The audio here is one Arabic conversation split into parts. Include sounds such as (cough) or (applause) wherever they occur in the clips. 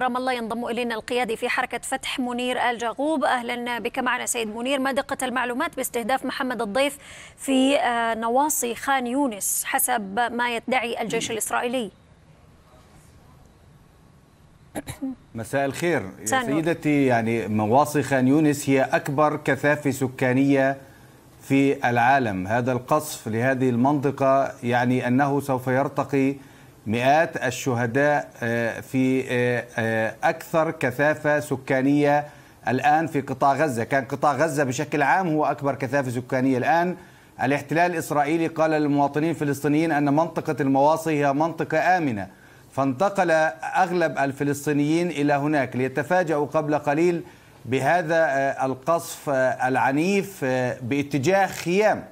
رام الله ينضم الينا القيادي في حركه فتح منير ال اهلا بك معنا سيد منير ما دقه المعلومات باستهداف محمد الضيف في آه، نواصي خان يونس حسب ما يدعي الجيش الاسرائيلي (coughs) مساء الخير يا سيدتي يعني نواصي خان يونس هي اكبر كثافه سكانيه في العالم هذا القصف لهذه المنطقه يعني انه سوف يرتقي مئات الشهداء آه، في آه، آه، أكثر كثافة سكانية الآن في قطاع غزة كان قطاع غزة بشكل عام هو أكبر كثافة سكانية الآن الاحتلال الإسرائيلي قال للمواطنين الفلسطينيين أن منطقة المواصي هي منطقة آمنة فانتقل أغلب الفلسطينيين إلى هناك ليتفاجأوا قبل قليل بهذا القصف العنيف باتجاه خيام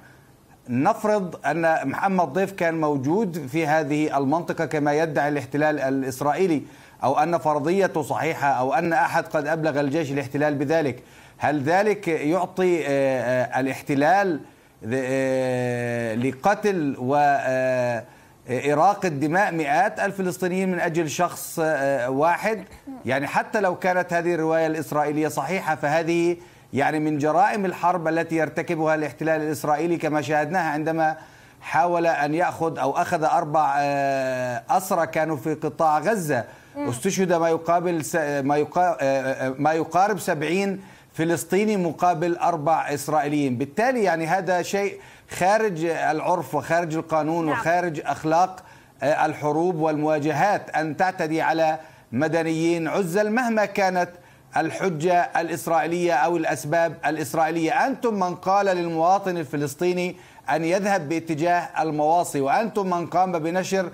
نفرض أن محمد ضيف كان موجود في هذه المنطقة كما يدعي الاحتلال الإسرائيلي أو أن فرضيته صحيحة أو أن أحد قد أبلغ الجيش الاحتلال بذلك هل ذلك يعطي آه، آه، الاحتلال آه، لقتل و دماء مئات الفلسطينيين من أجل شخص واحد يعني حتى لو كانت هذه الرواية الإسرائيلية صحيحة فهذه يعني من جرائم الحرب التي يرتكبها الاحتلال الإسرائيلي كما شاهدناها عندما حاول أن يأخذ أو أخذ أربع آه، أسرى كانوا في قطاع غزة استشهد ما يقابل آه، آه، ما يقارب سبعين فلسطيني مقابل أربع إسرائيليين بالتالي يعني هذا شيء خارج العرف وخارج القانون نعم. وخارج أخلاق الحروب والمواجهات أن تعتدي على مدنيين عزل مهما كانت الحجة الإسرائيلية أو الأسباب الإسرائيلية أنتم من قال للمواطن الفلسطيني أن يذهب باتجاه المواصي وأنتم من قام بنشر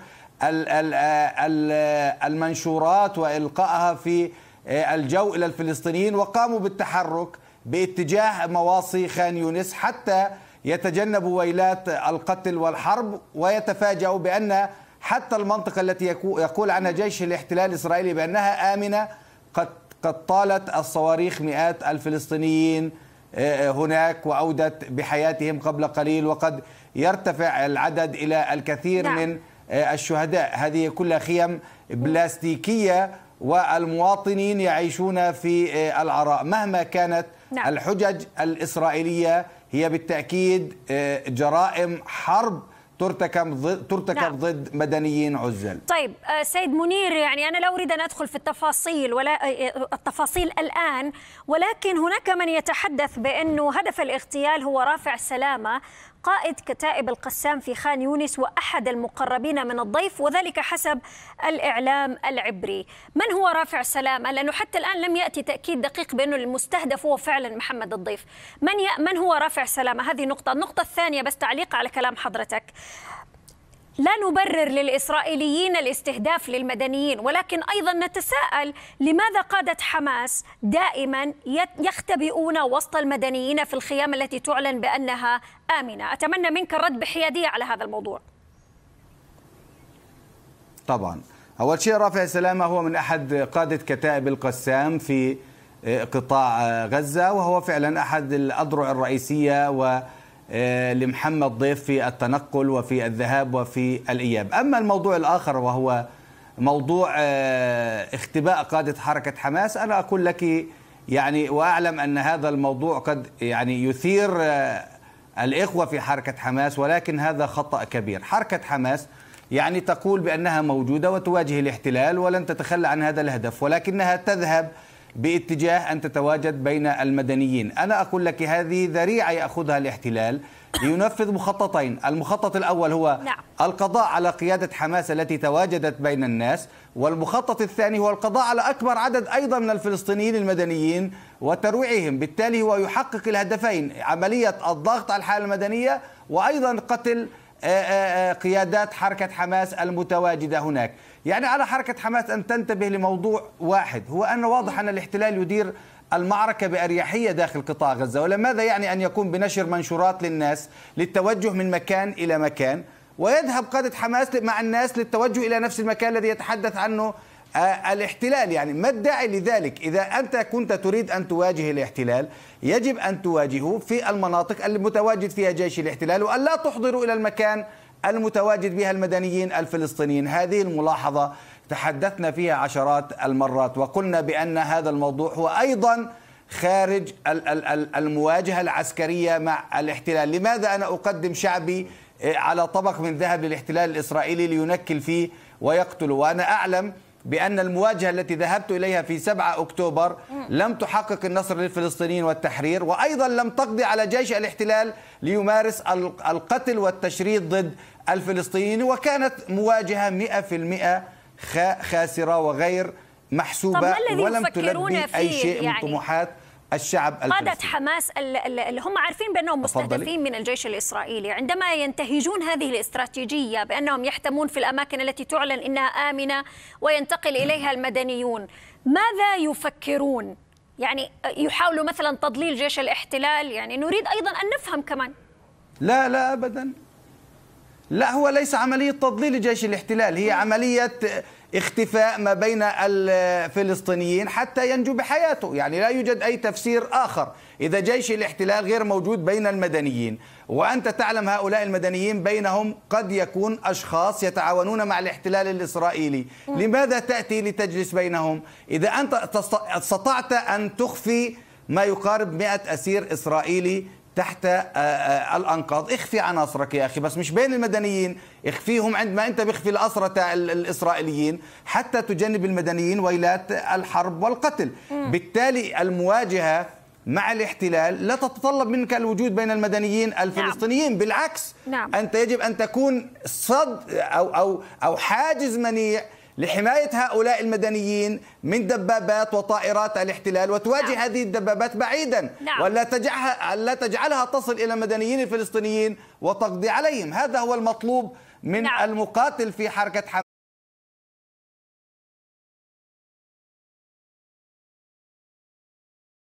المنشورات وإلقائها في الجو إلى الفلسطينيين وقاموا بالتحرك باتجاه مواصي خان يونس حتى يتجنبوا ويلات القتل والحرب ويتفاجأوا بأن حتى المنطقة التي يقول عنها جيش الاحتلال الإسرائيلي بأنها آمنة قد قد طالت الصواريخ مئات الفلسطينيين آه، آه، هناك وأودت بحياتهم قبل قليل وقد يرتفع العدد إلى الكثير نعم. من آه، الشهداء هذه كلها خيم بلاستيكية والمواطنين يعيشون في العراء مهما كانت نعم. الحجج الإسرائيلية هي بالتأكيد جرائم حرب ترتكب ضد ترتكب نعم. ضد مدنيين عزل طيب آه، سيد منير يعني انا لا اريد ان ادخل في التفاصيل ولا آه، آه، التفاصيل الان ولكن هناك من يتحدث بانه هدف الاغتيال هو رافع سلامه قائد كتائب القسام في خان يونس واحد المقربين من الضيف وذلك حسب الاعلام العبري من هو رافع سلامه لانه حتى الان لم ياتي تاكيد دقيق بانه المستهدف هو فعلا محمد الضيف من من هو رافع سلامه هذه نقطه النقطه الثانيه بس تعليق على كلام حضرتك لا نبرر للإسرائيليين الاستهداف للمدنيين ولكن أيضا نتساءل لماذا قادة حماس دائما يختبئون وسط المدنيين في الخيام التي تعلن بأنها آمنة أتمنى منك الرد بحيادية على هذا الموضوع طبعا أول شيء رافع سلامة هو من أحد قادة كتائب القسام في آه، قطاع آه، غزة وهو فعلا أحد الأضرع الرئيسية و آه، لمحمد ضيف في التنقل وفي الذهاب وفي الإياب أما الموضوع الآخر وهو موضوع آه، اختباء قادة حركة حماس أنا أقول لك يعني وأعلم أن هذا الموضوع قد يعني يثير آه، الإخوة في حركة حماس ولكن هذا خطأ كبير حركة حماس يعني تقول بأنها موجودة وتواجه الاحتلال ولن تتخلى عن هذا الهدف ولكنها تذهب باتجاه أن تتواجد بين المدنيين أنا أقول لك هذه ذريعة يأخذها الاحتلال لينفذ مخططين المخطط الأول هو نعم. القضاء على قيادة حماس التي تواجدت بين الناس والمخطط الثاني هو القضاء على أكبر عدد أيضا من الفلسطينيين المدنيين وترويعهم بالتالي هو يحقق الهدفين عملية الضغط على الحالة المدنية وأيضا قتل آه، آه، آه، قيادات حركة حماس المتواجدة هناك يعني على حركة حماس أن تنتبه لموضوع واحد هو أن واضح أن الاحتلال يدير المعركة بأريحية داخل قطاع غزة ولماذا يعني أن يقوم بنشر منشورات للناس للتوجه من مكان إلى مكان ويذهب قادة حماس مع الناس للتوجه إلى نفس المكان الذي يتحدث عنه آه، الاحتلال يعني ما الداعي لذلك إذا أنت كنت تريد أن تواجه الاحتلال يجب أن تواجهه في المناطق المتواجد فيها جيش الاحتلال وأن لا تحضر إلى المكان المتواجد بها المدنيين الفلسطينيين هذه الملاحظة تحدثنا فيها عشرات المرات وقلنا بأن هذا الموضوع هو أيضا خارج المواجهة العسكرية مع الاحتلال لماذا أنا أقدم شعبي آه، على طبق من ذهب للاحتلال الإسرائيلي لينكل فيه ويقتله وأنا أعلم بأن المواجهة التي ذهبت إليها في 7 أكتوبر لم تحقق النصر للفلسطينيين والتحرير وأيضا لم تقضي على جيش الاحتلال ليمارس القتل والتشريد ضد الفلسطينيين وكانت مواجهة 100% خاسرة وغير محسوبة ولم تلبي أي شيء من يعني طموحات الشعب الفلسطيني قادة حماس اللي هم عارفين بأنهم مستهدفين من الجيش الإسرائيلي عندما ينتهجون هذه الاستراتيجية بأنهم يحتمون في الأماكن التي تعلن إنها آمنة وينتقل إليها المدنيون ماذا يفكرون؟ يعني يحاولوا مثلا تضليل جيش الاحتلال يعني نريد أيضا أن نفهم كمان لا لا أبدا لا هو ليس عملية تضليل جيش الاحتلال هي عملية اختفاء ما بين الفلسطينيين حتى ينجو بحياته يعني لا يوجد أي تفسير آخر إذا جيش الاحتلال غير موجود بين المدنيين وأنت تعلم هؤلاء المدنيين بينهم قد يكون أشخاص يتعاونون مع الاحتلال الإسرائيلي لماذا تأتي لتجلس بينهم إذا أنت استطعت أن تخفي ما يقارب 100 أسير إسرائيلي تحت آه، آه، الانقاض اخفي عناصرك يا اخي بس مش بين المدنيين اخفيهم عندما انت بخفي الاسرة الاسرائيليين حتى تجنب المدنيين ويلات الحرب والقتل م. بالتالي المواجهه مع الاحتلال لا تتطلب منك الوجود بين المدنيين نعم. الفلسطينيين نعم. بالعكس نعم. انت يجب ان تكون صد او او او حاجز منيع لحماية هؤلاء المدنيين من دبابات وطائرات الاحتلال وتواجه نعم. هذه الدبابات بعيدا نعم. ولا تجعلها, لا تجعلها تصل إلى المدنيين الفلسطينيين وتقضي عليهم هذا هو المطلوب من نعم. المقاتل في حركة حماس